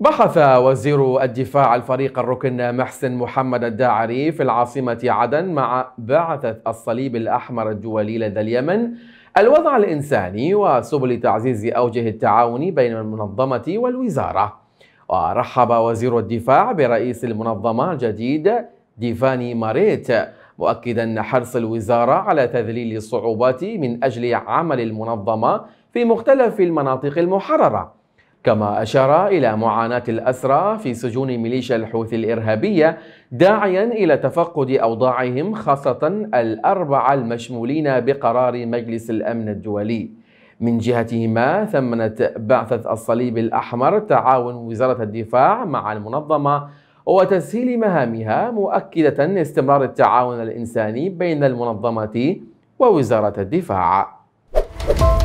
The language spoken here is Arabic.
بحث وزير الدفاع الفريق الركن محسن محمد الداعري في العاصمة عدن مع بعثة الصليب الأحمر الدولي لدى اليمن الوضع الإنساني وسبل تعزيز أوجه التعاون بين المنظمة والوزارة ورحب وزير الدفاع برئيس المنظمة الجديد ديفاني ماريت مؤكدا حرص الوزارة على تذليل الصعوبات من أجل عمل المنظمة في مختلف المناطق المحررة كما أشار إلى معاناة الأسرى في سجون ميليشيا الحوثي الإرهابية داعيا إلى تفقد أوضاعهم خاصة الأربعة المشمولين بقرار مجلس الأمن الدولي من جهتهما ثمنت بعثة الصليب الأحمر تعاون وزارة الدفاع مع المنظمة وتسهيل مهامها مؤكدة استمرار التعاون الإنساني بين المنظمة ووزارة الدفاع